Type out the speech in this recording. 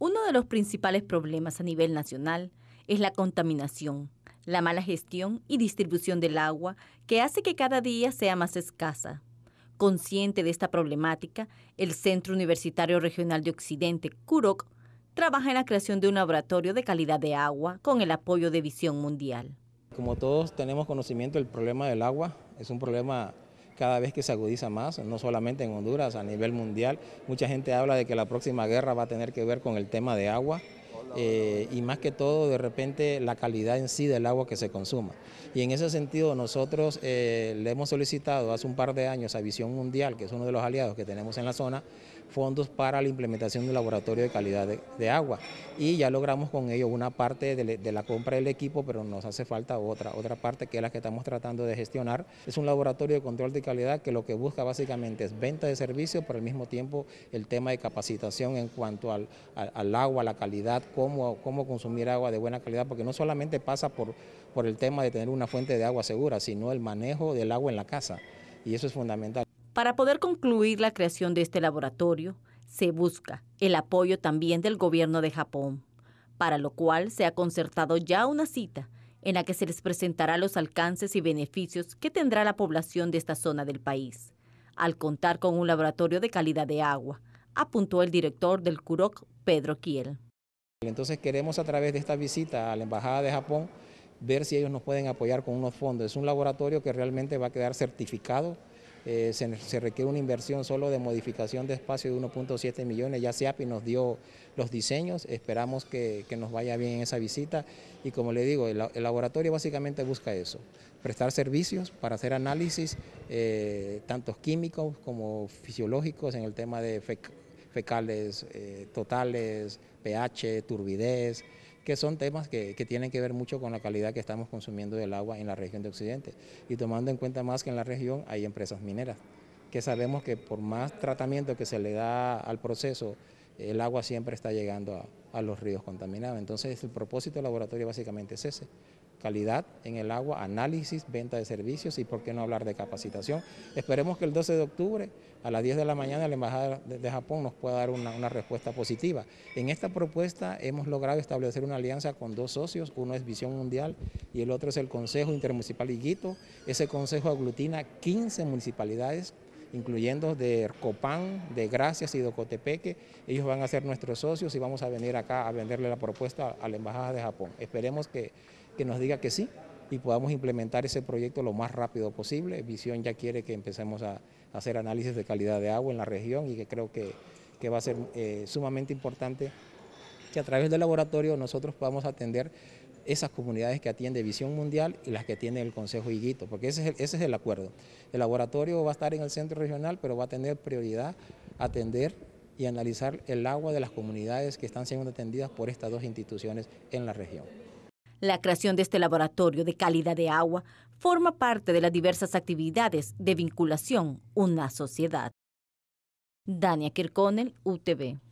Uno de los principales problemas a nivel nacional es la contaminación, la mala gestión y distribución del agua que hace que cada día sea más escasa. Consciente de esta problemática, el Centro Universitario Regional de Occidente, CUROC, trabaja en la creación de un laboratorio de calidad de agua con el apoyo de Visión Mundial. Como todos tenemos conocimiento, el problema del agua es un problema cada vez que se agudiza más, no solamente en Honduras, a nivel mundial. Mucha gente habla de que la próxima guerra va a tener que ver con el tema de agua. Eh, y más que todo de repente la calidad en sí del agua que se consuma. Y en ese sentido nosotros eh, le hemos solicitado hace un par de años a Visión Mundial, que es uno de los aliados que tenemos en la zona, fondos para la implementación de un laboratorio de calidad de, agua. Y ya logramos con ello una parte de, la compra del equipo, pero nos hace falta otra, otra parte que es la que estamos tratando de gestionar. Es un laboratorio de control de calidad que lo que busca básicamente es venta de servicios, pero al mismo tiempo el tema de capacitación en cuanto al agua, la calidad, cómo, consumir agua de buena calidad, porque no solamente pasa por, por el tema de tener una fuente de agua segura, sino el manejo del agua en la casa, y eso es fundamental. Para poder concluir la creación de este laboratorio, se busca el apoyo también del gobierno de Japón, para lo cual se ha concertado ya una cita en la que se les presentará los alcances y beneficios que tendrá la población de esta zona del país, al contar con un laboratorio de calidad de agua, apuntó el director del CUROC, Pedro Kiel. Entonces queremos a través de esta visita a la Embajada de Japón ver si ellos nos pueden apoyar con unos fondos. Es un laboratorio que realmente va a quedar certificado. Eh, se, requiere una inversión solo de modificación de espacio de 1.7 millones. Ya SEAPI nos dio los diseños. Esperamos que, nos vaya bien esa visita. Y como le digo, el, laboratorio básicamente busca eso, prestar servicios para hacer análisis, eh, tanto químicos como fisiológicos en el tema de FEC fecales eh, totales, pH, turbidez, que son temas que, tienen que ver mucho con la calidad que estamos consumiendo del agua en la región de Occidente. Y tomando en cuenta más que en la región hay empresas mineras, que sabemos que por más tratamiento que se le da al proceso, el agua siempre está llegando a, a los ríos contaminados. Entonces el propósito del laboratorio básicamente es ese, calidad en el agua, análisis, venta de servicios y por qué no hablar de capacitación. Esperemos que el 12 de octubre a las 10 de la mañana la Embajada de Japón nos pueda dar una, respuesta positiva. En esta propuesta hemos logrado establecer una alianza con dos socios, uno es Visión Mundial y el otro es el Consejo Intermunicipal Higuito. Ese consejo aglutina 15 municipalidades incluyendo de Copán, de Gracias y de Cotepeque, Ellos van a ser nuestros socios y vamos a venir acá a venderle la propuesta a la Embajada de Japón. Esperemos que, nos diga que sí y podamos implementar ese proyecto lo más rápido posible. Visión ya quiere que empecemos a, hacer análisis de calidad de agua en la región y que creo que, va a ser eh, sumamente importante que a través del laboratorio nosotros podamos atender esas comunidades que atiende Visión Mundial y las que tiene el Consejo Higuito, porque ese es el, acuerdo. El laboratorio va a estar en el centro regional, pero va a tener prioridad atender y analizar el agua de las comunidades que están siendo atendidas por estas dos instituciones en la región. La creación de este laboratorio de calidad de agua forma parte de las diversas actividades de vinculación una sociedad. Dania Kirkonel, UTV.